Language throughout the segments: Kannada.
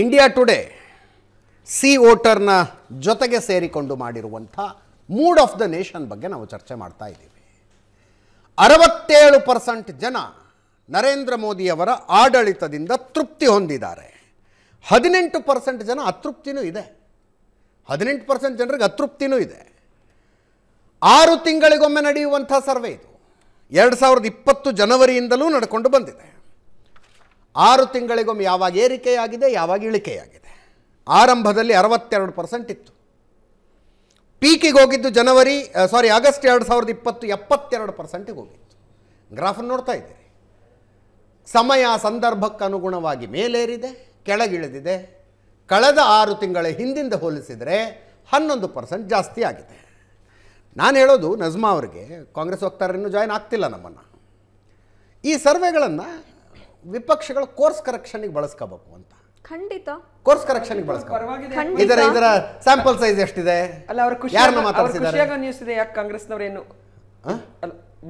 ಇಂಡಿಯಾ ಟುಡೇ ಸಿ ವೋಟರ್ನ ಜೊತೆಗೆ ಸೇರಿಕೊಂಡು ಮಾಡಿರುವಂಥ ಮೂಡ್ ಆಫ್ ದ ನೇಷನ್ ಬಗ್ಗೆ ನಾವು ಚರ್ಚೆ ಮಾಡ್ತಾ ಇದ್ದೀವಿ ಅರವತ್ತೇಳು ಪರ್ಸೆಂಟ್ ಜನ ನರೇಂದ್ರ ಮೋದಿಯವರ ಆಡಳಿತದಿಂದ ತೃಪ್ತಿ ಹೊಂದಿದ್ದಾರೆ ಹದಿನೆಂಟು ಪರ್ಸೆಂಟ್ ಜನ ಅತೃಪ್ತಿನೂ ಇದೆ ಹದಿನೆಂಟು ಪರ್ಸೆಂಟ್ ಜನರಿಗೆ ಅತೃಪ್ತಿನೂ ಇದೆ ಆರು ತಿಂಗಳಿಗೊಮ್ಮೆ ನಡೆಯುವಂಥ ಸರ್ವೆ ಇದು ಎರಡು ಸಾವಿರದ ಇಪ್ಪತ್ತು ಜನವರಿಯಿಂದಲೂ ನಡ್ಕೊಂಡು ಬಂದಿದೆ ಆರು ತಿಂಗಳಿಗೊಮ್ಮೆ ಯಾವಾಗ ಏರಿಕೆಯಾಗಿದೆ ಯಾವಾಗ ಇಳಿಕೆಯಾಗಿದೆ ಆರಂಭದಲ್ಲಿ ಅರವತ್ತೆರಡು ಪರ್ಸೆಂಟ್ ಇತ್ತು ಪೀಕಿಗೆ ಹೋಗಿದ್ದು ಜನವರಿ ಸಾರಿ ಆಗಸ್ಟ್ ಎರಡು ಸಾವಿರದ ಇಪ್ಪತ್ತು ಎಪ್ಪತ್ತೆರಡು ಪರ್ಸೆಂಟಿಗೆ ಹೋಗಿತ್ತು ಗ್ರಾಫನ್ನು ನೋಡ್ತಾ ಇದ್ದೀರಿ ಸಮಯ ಸಂದರ್ಭಕ್ಕೆ ಅನುಗುಣವಾಗಿ ಮೇಲೇರಿದೆ ಕೆಳಗಿಳಿದಿದೆ ಕಳೆದ ಆರು ತಿಂಗಳ ಹಿಂದಿಂದ ಹೋಲಿಸಿದರೆ ಹನ್ನೊಂದು ಪರ್ಸೆಂಟ್ ಜಾಸ್ತಿ ಆಗಿದೆ ನಾನು ಹೇಳೋದು ನಜ್ಮಾ ಅವರಿಗೆ ಕಾಂಗ್ರೆಸ್ ವಕ್ತಾರರನ್ನು ಜಾಯ್ನ್ ಆಗ್ತಿಲ್ಲ ನಮ್ಮನ್ನು ಈ ಸರ್ವೆಗಳನ್ನು ವಿಪಕ್ಷಗಳು ಕೋರ್ಸ್ ಕರೆಕ್ಷನ್ಗೆ ಬಳಸ್ಕೋಬೇಕು ಅಂತ ಖಂಡಿತ ಕೋರ್ಸ್ ಕರೆಕ್ಷನ್ಗೆ ಬಳಸ್ಕೋಬೇಕು ಇದರ ಇದರ ಸ್ಯಾಂಪಲ್ ಸೈಜ್ ಎಷ್ಟಿದೆ ಅಲ್ಲ ಅವರು ಯಾರನ್ನ ನ್ಯೂಸ್ ಇದೆ ಯಾಕೆ ಕಾಂಗ್ರೆಸ್ನವರು ಏನು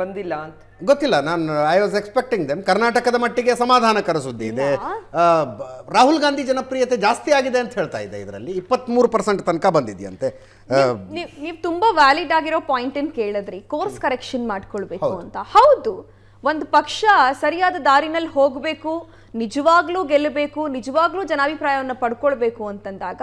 ಬಂದಿಲ್ಲ ಅಂತ ಗೊತ್ತಿಲ್ಲ ನಾನು ಐ ವಾಸ್ ಎಕ್ಸ್ಪೆಕ್ಟಿಂಗ್ ದೆಮ್ ಕರ್ನಾಟಕದ ಮಟ್ಟಿಗೆ ಸಮಾಧಾನಕರ ಸುದ್ದಿ ಇದೆ ರಾಹುಲ್ ಗಾಂಧಿ ಜನಪ್ರಿಯತೆ ಜಾಸ್ತಿ ಆಗಿದೆ ಅಂತ ಹೇಳ್ತಾ ಇದೆ ಇದರಲ್ಲಿ ಇಪ್ಪತ್ಮೂರು ಪರ್ಸೆಂಟ್ ತನಕ ಬಂದಿದೆಯಂತೆ ನೀವು ತುಂಬಾ ವ್ಯಾಲಿಡ್ ಆಗಿರೋ ಪಾಯಿಂಟ್ ಏನ್ ಕೇಳಿದ್ರಿ ಕೋರ್ಸ್ ಕರೆಕ್ಷನ್ ಮಾಡ್ಕೊಳ್ಬೇಕು ಅಂತ ಹೌದು ಒಂದು ಪಕ್ಷ ಸರಿಯಾದ ದಾರಿನಲ್ಲಿ ಹೋಗಬೇಕು ನಿಜವಾಗ್ಲೂ ಗೆಲ್ಲಬೇಕು ನಿಜವಾಗ್ಲೂ ಜನಾಭಿಪ್ರಾಯವನ್ನು ಪಡ್ಕೊಳ್ಬೇಕು ಅಂತಂದಾಗ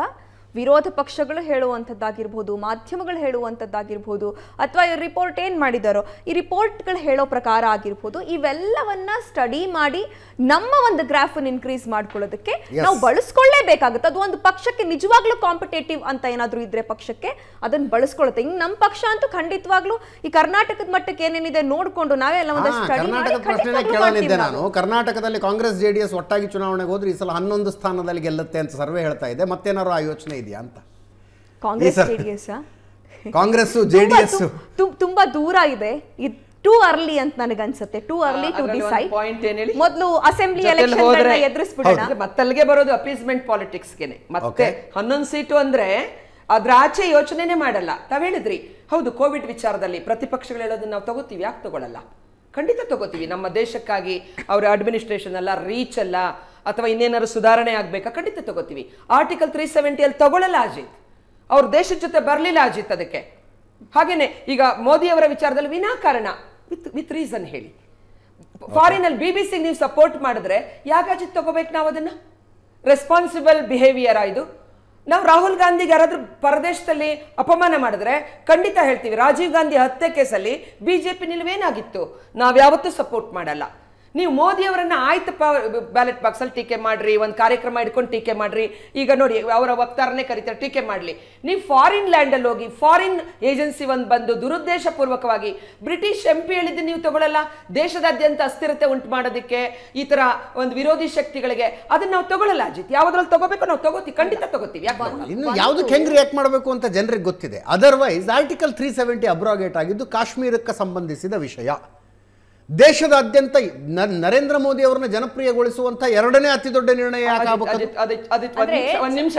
ವಿರೋಧ ಪಕ್ಷಗಳು ಹೇಳುವಂಥದ್ದಾಗಿರ್ಬೋದು ಮಾಧ್ಯಮಗಳು ಹೇಳುವಂಥದ್ದಾಗಿರ್ಬೋದು ಅಥವಾ ಈ ರಿಪೋರ್ಟ್ ಏನು ಮಾಡಿದಾರೋ ಈ ರಿಪೋರ್ಟ್ಗಳು ಹೇಳೋ ಪ್ರಕಾರ ಆಗಿರ್ಬೋದು ಇವೆಲ್ಲವನ್ನ ಸ್ಟಡಿ ಮಾಡಿ ನಮ್ಮ ಒಂದು ಗ್ರಾಫ್ ಇನ್ಕ್ರೀಸ್ ಮಾಡ್ಕೊಳ್ಳೋದಕ್ಕೆ ನಾವು ಬಳಸ್ಕೊಳ್ಳೇಬೇಕಾಗುತ್ತೆ ಅದು ಒಂದು ಪಕ್ಷಕ್ಕೆ ನಿಜವಾಗ್ಲೂ ಕಾಂಪಿಟೇಟಿವ್ ಅಂತ ಏನಾದರೂ ಇದ್ರೆ ಪಕ್ಷಕ್ಕೆ ಅದನ್ನು ಬಳಸ್ಕೊಳ್ಳುತ್ತೆ ಇನ್ನು ನಮ್ಮ ಪಕ್ಷ ಅಂತೂ ಖಂಡಿತವಾಗ್ಲೂ ಈ ಕರ್ನಾಟಕದ ಮಟ್ಟಕ್ಕೆ ಏನೇನಿದೆ ನೋಡಿಕೊಂಡು ನಾವೇ ಎಲ್ಲ ಒಂದು ಸ್ಟಡಿ ಮಾಡಿ ನಾನು ಕರ್ನಾಟಕದಲ್ಲಿ ಕಾಂಗ್ರೆಸ್ ಜೆಡಿಎಸ್ ಒಟ್ಟಾಗಿ ಚುನಾವಣೆಗೆ ಹೋದ್ರೆ ಈ ಸಲ ಹನ್ನೊಂದು ಸ್ಥಾನದಲ್ಲಿ ಗೆಲ್ಲುತ್ತೆ ಅಂತ ಸರ್ವೆ ಹೇಳ್ತಾ ಇದೆ ಮತ್ತೇನಾರು ಆ ಯೋಚನೆ ಇದೆಯಾ ಅಂತ ಕಾಂಗ್ರೆಸ್ ಜೆ ಕಾಂಗ್ರೆಸ್ ಜೆಡಿಎಸ್ ತುಂಬಾ ದೂರ ಇದೆ ಟೂ ಅರ್ಲಿ ಅಂತ ನನಗೆ ಅನ್ಸುತ್ತೆ too early to decide point ಏನ್ ಹೇಳಿ ಮೊದಲು ಅಸೆಂಬ್ಲಿ ಎಲೆಕ್ಷನ್ ಎದುರಿಸ್ಬಿಡೋಣ ಮತ್ತಲ್ಲಿಗೆ ಬರೋದು ಅಪೀಸ್ಮೆಂಟ್ ಪಾಲಿಟಿಕ್ಸ್ ಗೆನೇ ಮತ್ತೆ ಹನ್ನೊಂದು ಸೀಟು ಅಂದ್ರೆ ಅದ್ರ ಆಚೆ ಯೋಚನೆನೇ ಮಾಡಲ್ಲ ತಾವ್ ಹೇಳಿದ್ರಿ ಹೌದು ಕೋವಿಡ್ ವಿಚಾರದಲ್ಲಿ ಪ್ರತಿಪಕ್ಷಗಳು ಹೇಳೋದನ್ನ ನಾವು ತಗೋತೀವಿ ಯಾಕೆ ತಗೊಳ್ಳಲ್ಲ ಖಂಡಿತ ತಗೋತೀವಿ ನಮ್ಮ ದೇಶಕ್ಕಾಗಿ ಅವರ ಅಡ್ಮಿನಿಸ್ಟ್ರೇಷನ್ ಅಲ್ಲ ರೀಚ್ ಅಲ್ಲ ಅಥವಾ ಇನ್ನೇನಾದ್ರು ಸುಧಾರಣೆ ಆಗಬೇಕಾ ಖಂಡಿತ ತಗೋತೀವಿ ಆರ್ಟಿಕಲ್ ತ್ರೀ ಸೆವೆಂಟಿಯಲ್ಲಿ ತಗೊಳ್ಳಲ್ಲ ಅಜಿತ್ ಅವ್ರ ದೇಶದ ಜೊತೆ ಬರಲಿಲ್ಲ ಅಜಿತ್ ಅದಕ್ಕೆ ಹಾಗೇನೆ ಈಗ ಮೋದಿಯವರ ವಿಚಾರದಲ್ಲಿ ವಿನಾಕಾರಣ ವಿತ್ ವಿತ್ ರೀಸನ್ ಹೇಳಿ ಫಾರಿನ್ ಅಲ್ಲಿ ಬಿ ಬಿ ಸಿ ನೀವು ಸಪೋರ್ಟ್ ಮಾಡಿದ್ರೆ ಅಜಿತ್ ತಗೋಬೇಕು ನಾವು ಅದನ್ನ ರೆಸ್ಪಾನ್ಸಿಬಲ್ ಬಿಹೇವಿಯರ್ ಇದು ನಾವು ರಾಹುಲ್ ಗಾಂಧಿಗೆ ಯಾರಾದ್ರೂ ಪರದೇಶದಲ್ಲಿ ಅಪಮಾನ ಮಾಡಿದ್ರೆ ಖಂಡಿತ ಹೇಳ್ತೀವಿ ರಾಜೀವ್ ಗಾಂಧಿ ಹತ್ಯೆ ಕೇಸಲ್ಲಿ ಬಿ ಜೆ ಪಿ ನಿಲುವೇನಾಗಿತ್ತು ನಾವು ಯಾವತ್ತೂ ಸಪೋರ್ಟ್ ಮಾಡಲ್ಲ ನೀವು ಮೋದಿಯವರನ್ನ ಆಯ್ತು ಬ್ಯಾಲೆಟ್ ಅಲ್ಲಿ ಟೀಕೆ ಮಾಡ್ರಿ ಒಂದು ಕಾರ್ಯಕ್ರಮ ಇಟ್ಕೊಂಡು ಟೀಕೆ ಮಾಡ್ರಿ ಈಗ ನೋಡಿ ಅವರ ವಕ್ತಾರನೇ ಕರಿತಾರೆ ಟೀಕೆ ಮಾಡಲಿ ನೀವು ಫಾರಿನ್ ಲ್ಯಾಂಡಲ್ಲಿ ಹೋಗಿ ಫಾರಿನ್ ಏಜೆನ್ಸಿ ಒಂದು ಬಂದು ದುರುದ್ದೇಶ ಪೂರ್ವಕವಾಗಿ ಬ್ರಿಟಿಷ್ ಎಂ ಪಿ ಹೇಳಿದ್ದು ನೀವು ತಗೊಳ್ಳಲ್ಲ ದೇಶದಾದ್ಯಂತ ಅಸ್ಥಿರತೆ ಉಂಟು ಮಾಡೋದಕ್ಕೆ ಈ ತರ ಒಂದು ವಿರೋಧಿ ಶಕ್ತಿಗಳಿಗೆ ಅದನ್ನ ನಾವು ತಗೊಳ್ಳಲ್ಲ ಅಜಿತ್ ಯಾವ್ದ್ರಲ್ಲಿ ತಗೋಬೇಕು ನಾವು ತಗೋತೀವಿ ಖಂಡಿತ ತಗೋತೀವಿ ಇನ್ನು ಯಾವ್ದಕ್ಕೆ ಹೆಂಗ್ ರಿಯಾಕ್ಟ್ ಮಾಡಬೇಕು ಅಂತ ಜನರಿಗೆ ಗೊತ್ತಿದೆ otherwise article three seventy abrogate ಆಗಿದ್ದು ಕಾಶ್ಮೀರಕ್ಕೆ ಸಂಬಂಧಿಸಿದ ವಿಷಯ ದೇಶದಾದ್ಯಂತ ನರೇಂದ್ರ ಮೋದಿ ಅವರನ್ನ ಜನಪ್ರಿಯಗೊಳಿಸುವಂತ ಎರಡನೇ ಅತಿ ದೊಡ್ಡ ನಿರ್ಣಯ ನಿಮಿಷ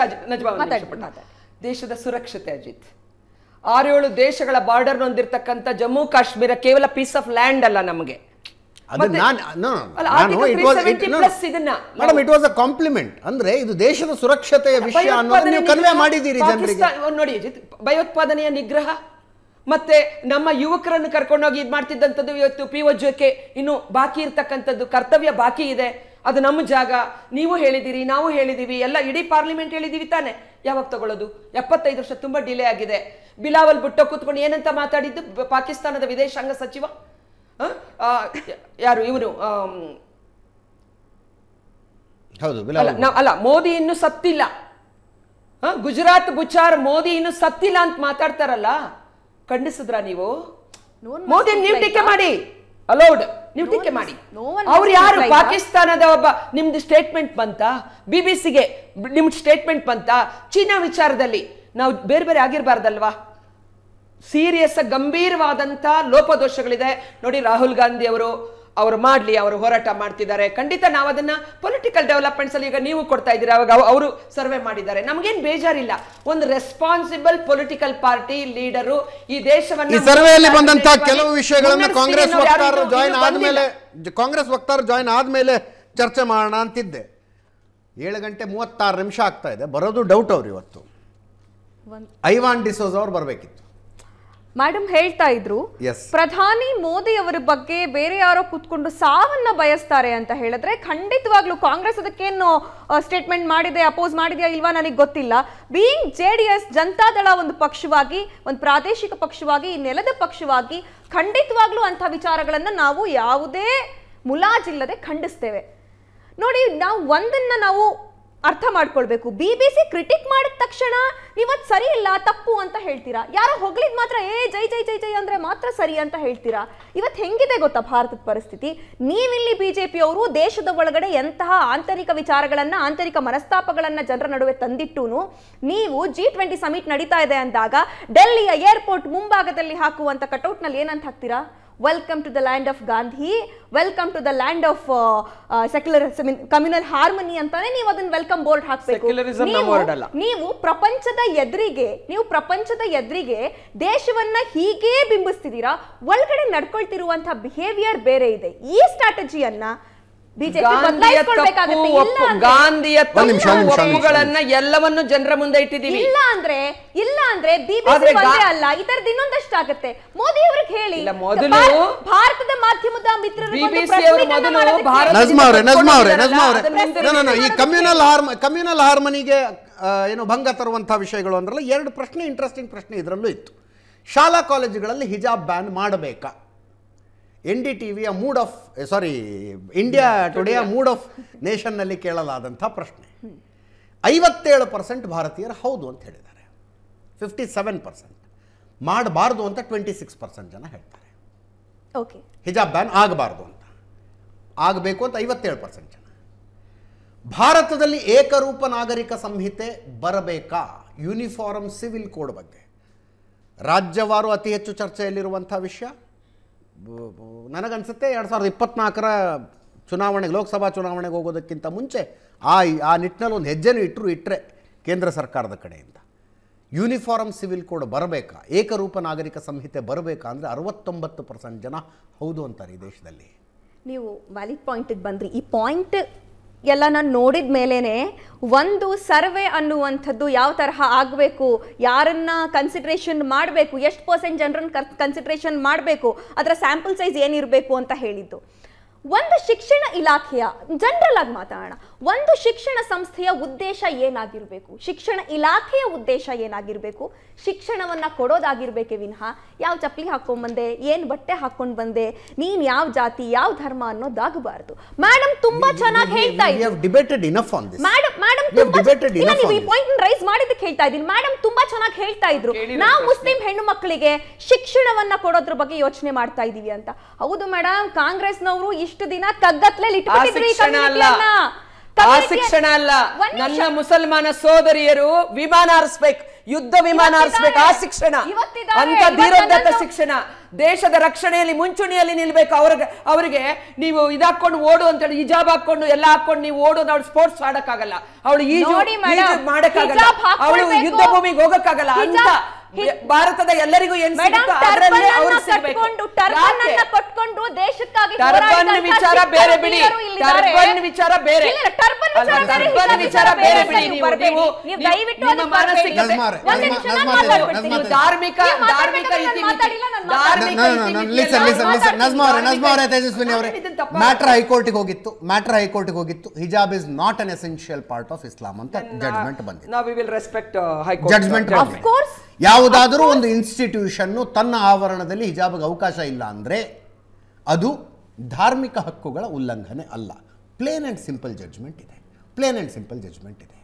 ದೇಶದ ಸುರಕ್ಷತೆ ಅಜಿತ್ ಆರೇಳು ದೇಶಗಳ ಬಾರ್ಡರ್ ಹೊಂದಿರತಕ್ಕಂಥ ಜಮ್ಮು ಕಾಶ್ಮೀರ ಕೇವಲ ಪೀಸ್ ಆಫ್ ಲ್ಯಾಂಡ್ ಅಲ್ಲ ನಮಗೆ madam it was a compliment ಅಂದ್ರೆ ಇದು ದೇಶದ ಸುರಕ್ಷತೆಯ ವಿಷಯ ಅನ್ನೋದನ್ನ ನೀವು ಕನ್ವೆ ಮಾಡಿದ್ದೀರಿ ಜನರಿಗೆ ನೋಡಿ ಭಯೋತ್ಪಾದನೆಯ ನಿಗ್ರಹ ಮತ್ತೆ ನಮ್ಮ ಯುವಕರನ್ನು ಕರ್ಕೊಂಡೋಗಿ ಇದು ಮಾಡ್ತಿದ್ದಂಥದ್ದು ಇವತ್ತು ಪಿ ವಜ್ಜಕ್ಕೆ ಇನ್ನು ಬಾಕಿ ಇರ್ತಕ್ಕಂಥದ್ದು ಕರ್ತವ್ಯ ಬಾಕಿ ಇದೆ ಅದು ನಮ್ಮ ಜಾಗ ನೀವು ಹೇಳಿದ್ದೀರಿ ನಾವು ಹೇಳಿದ್ದೀವಿ ಎಲ್ಲ ಇಡೀ ಪಾರ್ಲಿಮೆಂಟ್ ಹೇಳಿದ್ದೀವಿ ತಾನೆ ಯಾವಾಗ ತಗೊಳ್ಳೋದು ಎಪ್ಪತ್ತೈದು ವರ್ಷ ತುಂಬ ಡಿಲೇ ಆಗಿದೆ ಬಿಲಾವಲ್ ಬುಟ್ಟ ಕೂತ್ಕೊಂಡು ಏನಂತ ಮಾತಾಡಿದ್ದು ಪಾಕಿಸ್ತಾನದ ವಿದೇಶಾಂಗ ಸಚಿವ ಯಾರು ಇವರು ಹೌದು ಅಲ್ಲ ಮೋದಿ ಇನ್ನು ಸತ್ತಿಲ್ಲ ಗುಜರಾತ್ ಬುಚಾರ್ ಮೋದಿ ಇನ್ನು ಸತ್ತಿಲ್ಲ ಅಂತ ಮಾತಾಡ್ತಾರಲ್ಲ ಖಂಡಿಸಿದ್ರ ನೀವು ಮೋದಿ ನೀವು ಟೀಕೆ ಮಾಡಿ ಅಲೌಡ್ ನೀವು ಟೀಕೆ ಮಾಡಿ ಅವ್ರು ಯಾರು ಪಾಕಿಸ್ತಾನದ ಒಬ್ಬ ನಿಮ್ದು ಸ್ಟೇಟ್ಮೆಂಟ್ ಬಂತ ಬಿ ಬಿ ನಿಮ್ದು ಸ್ಟೇಟ್ಮೆಂಟ್ ಬಂತ ಚೀನಾ ವಿಚಾರದಲ್ಲಿ ನಾವು ಬೇರೆ ಬೇರೆ ಆಗಿರಬಾರ್ದಲ್ವಾ ಸೀರಿಯಸ್ ಗಂಭೀರವಾದಂತ ಲೋಪದೋಷಗಳಿದೆ ನೋಡಿ ರಾಹುಲ್ ಗಾಂಧಿ ಅವರು ಅವರು ಮಾಡಲಿ ಅವರು ಹೋರಾಟ ಮಾಡ್ತಿದ್ದಾರೆ ಖಂಡಿತ ನಾವು ಅದನ್ನ ಪೊಲಿಟಿಕಲ್ ಡೆವಲಪ್ಮೆಂಟ್ಸ್ ಅಲ್ಲಿ ಈಗ ನೀವು ಕೊಡ್ತಾ ಇದ್ದೀರಾ ಅವಾಗ ಅವರು ಸರ್ವೆ ಮಾಡಿದ್ದಾರೆ ನಮಗೇನು ಬೇಜಾರಿಲ್ಲ ಒಂದು ರೆಸ್ಪಾನ್ಸಿಬಲ್ ಪೊಲಿಟಿಕಲ್ ಪಾರ್ಟಿ ಲೀಡರು ಈ ದೇಶವನ್ನು ಸರ್ವೆಯಲ್ಲಿ ಬಂದಂತಹ ಕೆಲವು ವಿಷಯಗಳನ್ನು ಕಾಂಗ್ರೆಸ್ ವಕ್ತಾರ ಜಾಯಿನ್ ಆದಮೇಲೆ ಕಾಂಗ್ರೆಸ್ ವಕ್ತಾರರು ಜಾಯಿನ್ ಆದಮೇಲೆ ಚರ್ಚೆ ಮಾಡೋಣ ಅಂತಿದ್ದೆ ಏಳು ಗಂಟೆ ಮೂವತ್ತಾರು ನಿಮಿಷ ಆಗ್ತಾ ಇದೆ ಬರೋದು ಡೌಟ್ ಅವ್ರು ಇವತ್ತು ಐವಾನ್ ಡಿಸೋಸ್ ಅವ್ರು ಬರಬೇಕಿತ್ತು ಮೇಡಮ್ ಹೇಳ್ತಾ ಇದ್ರು ಪ್ರಧಾನಿ ಮೋದಿ ಅವರ ಬಗ್ಗೆ ಬೇರೆ ಯಾರೋ ಕೂತ್ಕೊಂಡು ಸಾವನ್ನ ಬಯಸ್ತಾರೆ ಅಂತ ಹೇಳಿದ್ರೆ ಖಂಡಿತವಾಗ್ಲೂ ಕಾಂಗ್ರೆಸ್ ಅದಕ್ಕೇನು ಸ್ಟೇಟ್ಮೆಂಟ್ ಮಾಡಿದೆ ಅಪೋಸ್ ಮಾಡಿದೆಯಾ ಇಲ್ವಾ ನನಗೆ ಗೊತ್ತಿಲ್ಲ being J D S Janata Dal ಒಂದು ಪಕ್ಷವಾಗಿ ಒಂದು ಪ್ರಾದೇಶಿಕ ಪಕ್ಷವಾಗಿ ಈ ನೆಲದ ಪಕ್ಷವಾಗಿ ಖಂಡಿತವಾಗ್ಲೂ ಅಂತ ವಿಚಾರಗಳನ್ನ ನಾವು ಯಾವುದೇ ಮುಲಾಜಿಲ್ಲದೆ ಖಂಡಿಸ್ತೇವೆ ನೋಡಿ ನಾವು ಒಂದನ್ನ ನಾವು ಅರ್ಥ ಮಾಡ್ಕೊಳ್ಬೇಕು ಬಿ ಬಿ ಸಿ ಕ್ರಿಟಿಕ್ ಮಾಡಿದ ತಕ್ಷಣ ನೀವತ್ ಸರಿ ಇಲ್ಲ ತಪ್ಪು ಅಂತ ಹೇಳ್ತೀರಾ ಯಾರೋ ಹೊಗಳಿದ್ ಮಾತ್ರ ಏ ಜೈ ಜೈ ಜೈ ಜೈ ಅಂದ್ರೆ ಮಾತ್ರ ಸರಿ ಅಂತ ಹೇಳ್ತೀರಾ ಇವತ್ತು ಹೆಂಗಿದೆ ಗೊತ್ತಾ ಭಾರತದ ಪರಿಸ್ಥಿತಿ ನೀವಿಲ್ಲಿ ಬಿ ಜೆ ದೇಶದ ಒಳಗಡೆ ಎಂತಹ ಆಂತರಿಕ ವಿಚಾರಗಳನ್ನ ಆಂತರಿಕ ಮನಸ್ತಾಪಗಳನ್ನ ಜನರ ನಡುವೆ ತಂದಿಟ್ಟುನು ನೀವು ಜಿ ಟ್ವೆಂಟಿ ಸಮಿಟ್ ನಡೀತಾ ಇದೆ ಅಂದಾಗ ಡೆಲ್ಲಿಯ ಏರ್ಪೋರ್ಟ್ ಮುಂಭಾಗದಲ್ಲಿ ಹಾಕುವಂತ ಕಟೌಟ್ ನಲ್ಲಿ ಏನಂತ ಹಾಕ್ತೀರಾ welcome to the land of Gandhi, welcome to the land of uh, uh, secularism, I mean, communal harmony ಅಂತಾನೆ ನೀವು ಅದನ್ನ ವೆಲ್ಕಮ್ ಬೋರ್ಡ್ ಹಾಕಬೇಕು ನೀವು ಪ್ರಪಂಚದ ಎದುರಿಗೆ ನೀವು ಪ್ರಪಂಚದ ಎದುರಿಗೆ ದೇಶವನ್ನ ಹೀಗೆ ಬಿಂಬಿಸ್ತಿದ್ದೀರಾ ಒಳಗಡೆ ನಡ್ಕೊಳ್ತಿರುವಂತಹ ಬಿಹೇವಿಯರ್ ಬೇರೆ ಇದೆ ಈ ಸ್ಟ್ರಾಟಜಿಯನ್ನ ಗಾಂಧಿಯ ತಪ್ಪುಗಳನ್ನ ಎಲ್ಲವನ್ನು ಜನರ ಮುಂದೆ ಇಟ್ಟಿದ್ದೀವಿ ಇಲ್ಲ ಅಂದ್ರೆ ಇಲ್ಲ ಅಂದ್ರೆ ಬಿಬಿಸಿ ಅಲ್ಲ ಇದರದ್ದು ಆಗುತ್ತೆ ಮೋದಿ ಮೊದಲು ಭಾರತದ ಮಾಧ್ಯಮದ ಕಮ್ಯುನಲ್ ಹಾರ್ಮನಿಗೆ ಏನು ಭಂಗ ತರುವಂತಹ ವಿಷಯಗಳು ಅಂದ್ರಲ್ಲ ಎರಡು ಪ್ರಶ್ನೆ ಇಂಟ್ರೆಸ್ಟಿಂಗ್ ಪ್ರಶ್ನೆ ಇದರಲ್ಲೂ ಇತ್ತು ಶಾಲಾ ಕಾಲೇಜುಗಳಲ್ಲಿ ಹಿಜಾಬ್ ಬ್ಯಾನ್ ಮಾಡಬೇಕಾ ಎನ್ ಡಿ ಟಿ ವಿಯ mood of sorry India Today mood of ನೇಷನ್ನಲ್ಲಿ ಕೇಳಲಾದಂತಹ ಪ್ರಶ್ನೆ ಐವತ್ತೇಳು ಪರ್ಸೆಂಟ್ ಭಾರತೀಯರು ಹೌದು ಅಂತ ಹೇಳಿದ್ದಾರೆ ಫಿಫ್ಟಿ ಸೆವೆನ್ ಪರ್ಸೆಂಟ್ ಮಾಡಬಾರ್ದು ಅಂತ ಟ್ವೆಂಟಿ ಸಿಕ್ಸ್ ಪರ್ಸೆಂಟ್ ಜನ ಹೇಳ್ತಾರೆ ಓಕೆ ಹಿಜಾಬ್ ಬ್ಯಾನ್ ಆಗಬಾರ್ದು ಅಂತ ಆಗಬೇಕು ಅಂತ ಐವತ್ತೇಳು ಪರ್ಸೆಂಟ್ ಜನ ಭಾರತದಲ್ಲಿ ಏಕರೂಪ ನಾಗರಿಕ ಸಂಹಿತೆ ಬರಬೇಕಾ ಯೂನಿಫಾರ್ಮ್ ಸಿವಿಲ್ ಕೋಡ್ ಬಗ್ಗೆ ರಾಜ್ಯವಾರು ಅತಿ ಹೆಚ್ಚು ಚರ್ಚೆಯಲ್ಲಿರುವಂಥ ವಿಷಯ ನನಗನ್ಸುತ್ತೆ ಎರಡು ಸಾವಿರದ ಇಪ್ಪತ್ನಾಲ್ಕರ ಚುನಾವಣೆಗೆ ಲೋಕಸಭಾ ಚುನಾವಣೆಗೆ ಹೋಗೋದಕ್ಕಿಂತ ಮುಂಚೆ ಆ ಆ ನಿಟ್ಟಿನಲ್ಲಿ ಒಂದು ಹೆಜ್ಜೆನೂ ಇಟ್ಟರು ಇಟ್ಟರೆ ಕೇಂದ್ರ ಸರ್ಕಾರದ ಕಡೆಯಿಂದ ಯೂನಿಫಾರ್ಮ್ ಸಿವಿಲ್ ಕೋಡ್ ಬರಬೇಕಾ ಏಕರೂಪ ನಾಗರಿಕ ಸಂಹಿತೆ ಬರಬೇಕಾ ಅಂದರೆ ಅರವತ್ತೊಂಬತ್ತು ಪರ್ಸೆಂಟ್ ಜನ ಹೌದು ಅಂತಾರೆ ಈ ದೇಶದಲ್ಲಿ ನೀವು ವ್ಯಾಲಿಡ್ ಪಾಯಿಂಟಿಗೆ ಬಂದ್ರಿ ಈ ಪಾಯಿಂಟ್ ಎಲ್ಲ ನಾನು ನೋಡಿದ ಮೇಲೇ ಒಂದು ಸರ್ವೆ ಅನ್ನುವಂಥದ್ದು ಯಾವ ತರಹ ಆಗಬೇಕು ಯಾರನ್ನ ಕನ್ಸಿಡ್ರೇಷನ್ ಮಾಡಬೇಕು ಎಷ್ಟು ಪರ್ಸೆಂಟ್ ಜನರನ್ನು ಕನ್ಸಿಡ್ರೇಷನ್ ಮಾಡಬೇಕು ಅದರ ಸ್ಯಾಂಪಲ್ ಸೈಜ್ ಏನಿರಬೇಕು ಅಂತ ಹೇಳಿದ್ದು ಒಂದು ಶಿಕ್ಷಣ ಇಲಾಖೆಯ ಜನರಲ್ ಆಗಿ ಮಾತಾಡೋಣ ಒಂದು ಶಿಕ್ಷಣ ಸಂಸ್ಥೆಯ ಉದ್ದೇಶ ಏನಾಗಿರಬೇಕು ಶಿಕ್ಷಣ ಇಲಾಖೆಯ ಉದ್ದೇಶ ಏನಾಗಿರಬೇಕು ಶಿಕ್ಷಣವನ್ನ ಕೊಡೋದಾಗಿರ್ಬೇಕೆ ವಿನಃ ಯಾವ ಚಪ್ಪಲಿ ಹಾಕೊಂಡ್ ಬಂದೆ ಏನು ಬಟ್ಟೆ ಹಾಕೊಂಡ್ ಬಂದೆ ನೀನು ಯಾವ ಜಾತಿ ಯಾವ ಧರ್ಮ ಅನ್ನೋದಾಗಬಾರ್ದು ಮೇಡಮ್ ತುಂಬಾ ಚೆನ್ನಾಗಿ ಹೇಳ್ತಾ ಇದ್ದೀವಿ ಈ ಪಾಯಿಂಟ್ ರೈಸ್ ಹೇಳ್ತಾ ಇದ್ದೀನಿ ಮೇಡಮ್ ತುಂಬಾ ಚೆನ್ನಾಗಿ ಹೇಳ್ತಾ ಇದ್ರು ನಾವು ಮುಸ್ಲಿಂ ಹೆಣ್ಣು ಮಕ್ಕಳಿಗೆ ಶಿಕ್ಷಣವನ್ನ ಕೊಡೋದ್ರ ಬಗ್ಗೆ ಯೋಚನೆ ಮಾಡ್ತಾ ಇದೀವಿ ಅಂತ ಹೌದು ಮೇಡಮ್ ಕಾಂಗ್ರೆಸ್ ನವರು ಇಷ್ಟು ದಿನ ಕಗ್ಗತ್ಲೆ ಆ ಶಿಕ್ಷಣ ಅಲ್ಲ ನನ್ನ ಮುಸಲ್ಮಾನ ಸೋದರಿಯರು ವಿಮಾನ ಹಾರಿಸ್ಬೇಕು ಯುದ್ಧ ವಿಮಾನ ಹಾರಿಸ್ಬೇಕು ಆ ಶಿಕ್ಷಣ ಅಂತ ಧೀರೋದತ್ತ ಶಿಕ್ಷಣ ದೇಶದ ರಕ್ಷಣೆಯಲ್ಲಿ ಮುಂಚೂಣಿಯಲ್ಲಿ ನಿಲ್ಬೇಕು ಅವ್ರಿಗೆ ಅವರಿಗೆ ನೀವು ಇದಾಕೊಂಡು ಓಡು ಅಂತೇಳಿ ಹಿಜಾಬ್ ಹಾಕೊಂಡು ಎಲ್ಲ ಹಾಕೊಂಡು ನೀವು ಓಡು ಅವ್ಳು ಸ್ಪೋರ್ಟ್ಸ್ ಆಡಕ್ಕಾಗಲ್ಲ ಅವಳು ಈ ಮಾಡಕ್ಕಾಗಲ್ಲ ಅವಳು ಯುದ್ಧ ಭೂಮಿಗೆ ಹೋಗಕ್ಕಾಗಲ್ಲ ಅಂತ ಭಾರತದ ಎಲ್ಲರಿಗೂ ಏನ್ ಕಟ್ಕೊಂಡು ದೇಶಕ್ಕಾಗಿ ಟರ್ಬನ್ ವಿಚಾರ ಬೇರೆ ಬಿಡಿ ಟರ್ಬನ್ ವಿಚಾರ ಬೇರೆ ಟರ್ಬನ್ ವಿಚಾರ ಬೇರೆ ಬಿಡಿ ನೀವು ದಯವಿಟ್ಟು ಧಾರ್ಮಿಕ ಧಾರ್ಮಿಕ ಮ್ಯಾಟ್ರ್ ಹೈಕೋರ್ಟ್ಗೆ ಹೋಗಿತ್ತು ಮ್ಯಾಟ್ರ್ ಹೈಕೋರ್ಟ್ಗೆ ಹೋಗಿತ್ತು hijab is not an essential part of Islam ಅಂತ ಜಡ್ಜ್ಮೆಂಟ್ ಬಂದಿದೆ ನಾವು will respect high court judgement of course ಯಾವುದಾದರೂ ಒಂದು ಇನ್ಸ್ಟಿಟ್ಯೂಷನ್ನು ತನ್ನ ಆವರಣದಲ್ಲಿ ಹಿಜಾಬ್ಗೆ ಅವಕಾಶ ಇಲ್ಲ ಅಂದರೆ ಅದು ಧಾರ್ಮಿಕ ಹಕ್ಕುಗಳ ಉಲ್ಲಂಘನೆ ಅಲ್ಲ ಪ್ಲೇನ್ ಆ್ಯಂಡ್ ಸಿಂಪಲ್ ಜಡ್ಜ್ಮೆಂಟ್ ಇದೆ ಪ್ಲೇನ್ ಆ್ಯಂಡ್ ಸಿಂಪಲ್ ಜಡ್ಜ್ಮೆಂಟ್ ಇದೆ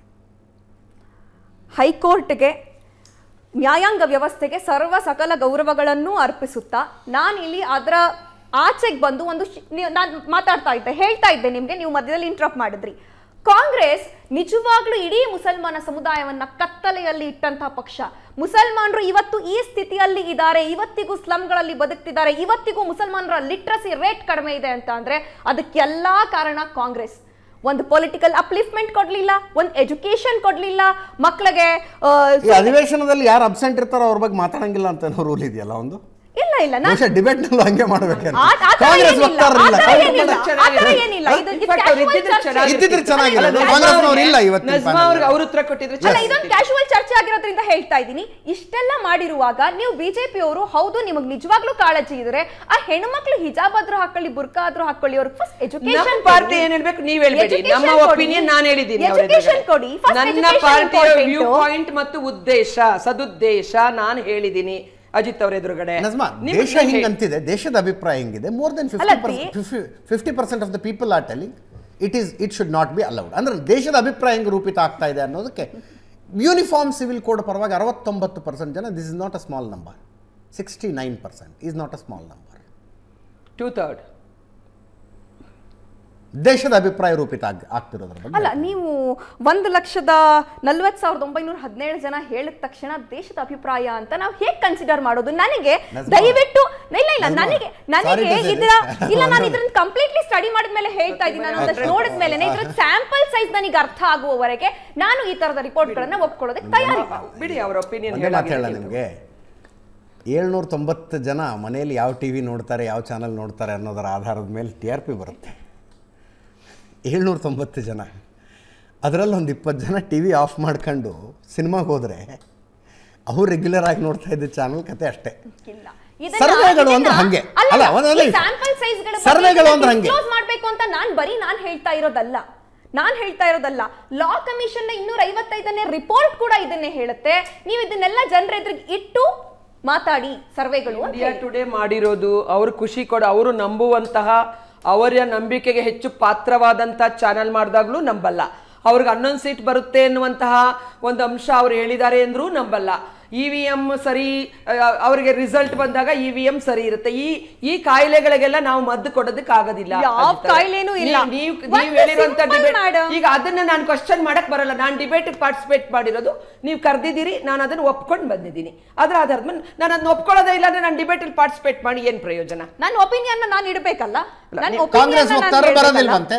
ಹೈಕೋರ್ಟ್ಗೆ ನ್ಯಾಯಾಂಗ ವ್ಯವಸ್ಥೆಗೆ ಸರ್ವ ಸಕಲ ಗೌರವಗಳನ್ನು ಅರ್ಪಿಸುತ್ತಾ ನಾನು ಇಲ್ಲಿ ಅದರ ಆಚೆಗೆ ಬಂದು ಒಂದು ನಾನು ಮಾತಾಡ್ತಾ ಇದ್ದೆ ಹೇಳ್ತಾ ಇದ್ದೆ ನಿಮಗೆ ನೀವು ಮಧ್ಯದಲ್ಲಿ ಇಂಟ್ರಪ್ಟ್ ಮಾಡಿದ್ರಿ ಕಾಂಗ್ರೆಸ್ ನಿಜವಾಗ್ಲೂ ಇಡೀ ಮುಸಲ್ಮಾನ ಸಮುದಾಯವನ್ನ ಕತ್ತಲೆಯಲ್ಲಿ ಇಟ್ಟಂತಹ ಪಕ್ಷ ಮುಸಲ್ಮಾನರು ಇವತ್ತು ಈ ಸ್ಥಿತಿಯಲ್ಲಿ ಇದ್ದಾರೆ ಇವತ್ತಿಗೂ ಸ್ಲಮ್ಗಳಲ್ಲಿ ಬದುಕ್ತಿದ್ದಾರೆ ಇವತ್ತಿಗೂ ಮುಸಲ್ಮಾನರ ಲಿಟ್ರಸಿ ರೇಟ್ ಕಡಿಮೆ ಇದೆ ಅಂತ ಅಂದ್ರೆ ಅದಕ್ಕೆಲ್ಲ ಕಾರಣ ಕಾಂಗ್ರೆಸ್ ಒಂದು ಪೊಲಿಟಿಕಲ್ ಅಪ್ಲಿಫ್ಟ್ಮೆಂಟ್ ಕೊಡ್ಲಿಲ್ಲ ಒಂದು ಎಜುಕೇಶನ್ ಕೊಡ್ಲಿಲ್ಲ ಮಕ್ಕಳಿಗೆ ಅಧಿವೇಶನದಲ್ಲಿ ಯಾರು ಅಬ್ಸೆಂಟ್ ಇರ್ತಾರೋ ಅವ್ರ ಬಗ್ಗೆ ಮಾತಾಡಂಗಿಲ್ಲ ಅಂತ ರೂಲ್ ಇದೆಯಲ್ಲ ಒಂದು ಇಲ್ಲ ಇಲ್ಲ ನಾನು ಡಿಬೇಟ್ ನಲ್ಲೂ ಹಂಗೆ ಮಾಡಬೇಕೇನು ಕಾಂಗ್ರೆಸ್ ವಕ್ತಾರರಿಲ್ಲ ಇದ್ದಿದ್ರೆ ಚೆನ್ನಾಗಿಲ್ಲ ಕಾಂಗ್ರೆಸ್ನವ್ರು ಇಲ್ಲ ಇವತ್ತು ಅವ್ರಿಗೆ ಅವ್ರ ಉತ್ತರ ಕೊಟ್ಟಿದ್ರು ಅಲ್ಲ ಇದೊಂದು ಕ್ಯಾಶುವಲ್ ಚರ್ಚೆ ಆಗಿರೋದ್ರಿಂದ ಹೇಳ್ತಾ ಇದ್ದೀನಿ ಇಷ್ಟೆಲ್ಲ ಮಾಡಿರುವಾಗ ನೀವು ಬಿಜೆಪಿ ಅವರು ಹೌದು ನಿಮಗೆ ನಿಜವಾಗ್ಲೂ ಕಾಳಜಿ ಇದ್ರೆ ಆ ಹೆಣ್ಮಕ್ಳು ಹಿಜಾಬ್ ಆದ್ರೂ ಹಾಕೊಳ್ಳಿ ಬುರ್ಕಾ ಆದ್ರೂ ಹಾಕೊಳ್ಳಿ ಅವ್ರಿಗೆ ಫಸ್ಟ್ ಎಜುಕೇಶನ್ ಪಾರ್ಟಿ ಏನ್ ಹೇಳ್ಬೇಕು ನೀವ್ ಹೇಳ್ಬೇಡಿ ನಮ್ಮ ಒಪಿನಿಯನ್ ನಾನು ಹೇಳಿದ್ದೀನಿ ಎಜುಕೇಶನ್ ಕೊಡಿ ನನ್ನ ಪಾರ್ಟಿಯ ವ್ಯೂ ಪಾಯಿಂಟ್ ಮತ್ತು ಉದ್ದೇಶ ಸದುದ್ದೇಶ ನಾನು ಹೇಳಿದ್ದೀನಿ ಅಜಿತ್ ಅವರ ಎದುರುಗಡೆ ದೇಶ ಹಿಂಗಂತಿದೆ ದೇಶದ ಅಭಿಪ್ರಾಯ ಹಿಂಗಿದೆ more than fifty percent of the people are telling it is it should not be allowed ಅಂದ್ರೆ ದೇಶದ ಅಭಿಪ್ರಾಯ ಹಿಂಗ್ ರೂಪಿತ ಆಗ್ತಾ ಇದೆ ಅನ್ನೋದಕ್ಕೆ ಯೂನಿಫಾರ್ಮ್ ಸಿವಿಲ್ ಕೋಡ್ ಪರವಾಗಿ ಅರವತ್ತೊಂಬತ್ತು ಪರ್ಸೆಂಟ್ ಜನ this is not a small number sixty nine percent is not a small number two third ದೇಶದ ಅಭಿಪ್ರಾಯ ರೂಪಿತ ಆಗ್ ಆಗ್ತಿರೋದ್ರ ಅಲ್ಲ ನೀವು ಒಂದು ಲಕ್ಷದ ನಲ್ವತ್ ಸಾವಿರದ ಒಂಬೈನೂರ ಹದಿನೇಳು ಜನ ಹೇಳಿದ ತಕ್ಷಣ ದೇಶದ ಅಭಿಪ್ರಾಯ ಅಂತ ನಾವು ಹೇಗೆ ಕನ್ಸಿಡರ್ ಮಾಡೋದು ನನಗೆ ದಯವಿಟ್ಟು ಇಲ್ಲ ಇಲ್ಲ ನನಗೆ ನನಗೆ ಇದರ ಇಲ್ಲ ನಾನು ಇದ್ರ ಕಂಪ್ಲೀಟ್ಲಿ ಸ್ಟಡಿ ಮಾಡಿದ್ಮೇಲೆ ಹೇಳ್ತಾ ಇದ್ದೀನಿ ನಾನು ಅದಷ್ಟು ನೋಡಿದ ಮೇಲೆ ಇದರ ಸ್ಯಾಂಪಲ್ ಸೈಜ್ ನನಗೆ ಅರ್ಥ ಆಗುವವರೆಗೆ ನಾನು ಈ ತರದ ರಿಪೋರ್ಟ್ಗಳನ್ನ ಒಪ್ಕೊಳ್ಳೋದಕ್ಕೆ ತಯಾರಿ ಬಿಡಿ ಅವರ ಒಪಿನಿಯನ್ ಹೇಳ ನಿಮಗೆ ಏಳ್ನೂರ ತೊಂಬತ್ತು ಜನ ಮನೆಯಲ್ಲಿ ಯಾವ ಟಿ ವಿ ನೋಡ್ತಾರೆ ಯಾವ ಚಾನಲ್ ನೋಡ್ತಾರೆ ಅನ್ನೋದರ ಆಧಾರದ ಮೇಲೆ ಟಿ ಆರ್ ಪಿ ಬರುತ್ತೆ ಏಳ್ನೂರ ತೊಂಬತ್ತು ಜನ ಅದರಲ್ಲಿ ಒಂದು ಇಪ್ಪತ್ತು ಜನ ಟಿ ವಿ ಆಫ್ ಮಾಡ್ಕೊಂಡು ಸಿನಿಮಾಗೆ ಹೋದರೆ ಅವ್ರು ರೆಗ್ಯುಲರ್ ಆಗಿ ನೋಡ್ತಾ ಇದ್ದ ಚಾನಲ್ ಕತೆ ಅಷ್ಟೇ ಸರ್ವೆಗಳು ಅಂದ್ರೆ ಹಂಗೆ ಅಲ್ಲ ಒಂದಲ್ಲ ಸರ್ವೆಗಳು ಅಂದ್ರೆ ಹಂಗೆ ಮಾಡಬೇಕು ಅಂತ ನಾನು ಬರೀ ನಾನು ಹೇಳ್ತಾ ಇರೋದಲ್ಲ ನಾನು ಹೇಳ್ತಾ ಇರೋದಲ್ಲ ಲಾ ಕಮಿಷನ್ ಇನ್ನೂರ ಐವತ್ತೈದನೇ ರಿಪೋರ್ಟ್ ಕೂಡ ಇದನ್ನೇ ಹೇಳುತ್ತೆ ನೀವು ಇದನ್ನೆಲ್ಲ ಜನರ ಎದುರಿಗೆ ಇಟ್ಟು ಮಾತಾಡಿ ಸರ್ವೆಗಳು ಇಂಡಿಯಾ ಟುಡೇ ಮಾಡಿರೋದು ಅವ್ರ ಖುಷಿ ಕೊಡ ಅವರು ನಂಬುವಂತಹ ಅವರ ನಂಬಿಕೆಗೆ ಹೆಚ್ಚು ಪಾತ್ರವಾದಂಥ ಚಾನಲ್ ಮಾಡಿದಾಗಲೂ ನಂಬಲ್ಲ ಅವ್ರಿಗೆ ಹನ್ನೊಂದು ಸೀಟ್ ಬರುತ್ತೆ ಎನ್ನುವಂತಹ ಒಂದು ಅಂಶ ಅವ್ರು ಹೇಳಿದ್ದಾರೆ ಅಂದರೂ ನಂಬಲ್ಲ ಇ ವಿ ಎಂ ಸರಿ ಅವರಿಗೆ ರಿಸಲ್ಟ್ ಬಂದಾಗ ಇ ವಿ ಎಂ ಸರಿ ಇರುತ್ತೆ ಈ ಈ ಕಾಯಿಲೆಗಳಿಗೆಲ್ಲ ನಾವು ಮದ್ದು ಕೊಡೋದಕ್ಕೆ ಆಗೋದಿಲ್ಲ ಇಲ್ಲ ಈಗ ಅದನ್ನ ನಾನು ಕ್ವಶನ್ ಮಾಡಕ್ ಬರಲ್ಲ ನಾನು ಡಿಬೇಟ್ ಪಾರ್ಟಿಸಿಪೇಟ್ ಮಾಡಿರೋದು ನೀವು ಕರೆದಿದ್ದೀರಿ ನಾನು ಅದನ್ನ ಒಪ್ಕೊಂಡು ಬಂದಿದ್ದೀನಿ ಅದ್ರ ಆಧಾರದ ಮೇಲೆ ನಾನು ಅದನ್ನ ಒಪ್ಕೊಳ್ಳೋದೇ ಇಲ್ಲ ಅಂದ್ರೆ ನಾನು ಡಿಬೇಟ್ ಅಲ್ಲಿ ಪಾರ್ಟಿಸಿಪೇಟ್ ಮಾಡಿ ಏನ್ ಪ್ರಯೋಜನ ನನ್ನ ಒಪಿನಿಯನ್ ನಾನು ಇಡಬೇಕಲ್ಲ ಕಾಂಗ್ರೆಸ್ ಬರೋದಿಲ್ವಂತೆ